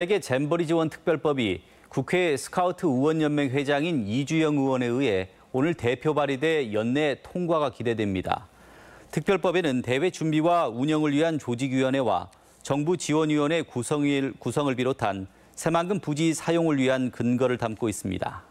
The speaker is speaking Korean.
세계 잼버리 지원 특별법이 국회 스카우트 의원연맹 회장인 이주영 의원에 의해 오늘 대표 발의돼 연내 통과가 기대됩니다. 특별법에는 대회 준비와 운영을 위한 조직위원회와 정부 지원위원회 구성을, 구 비롯한 새만금 부지 사용을 위한 근거를 담고 있습니다.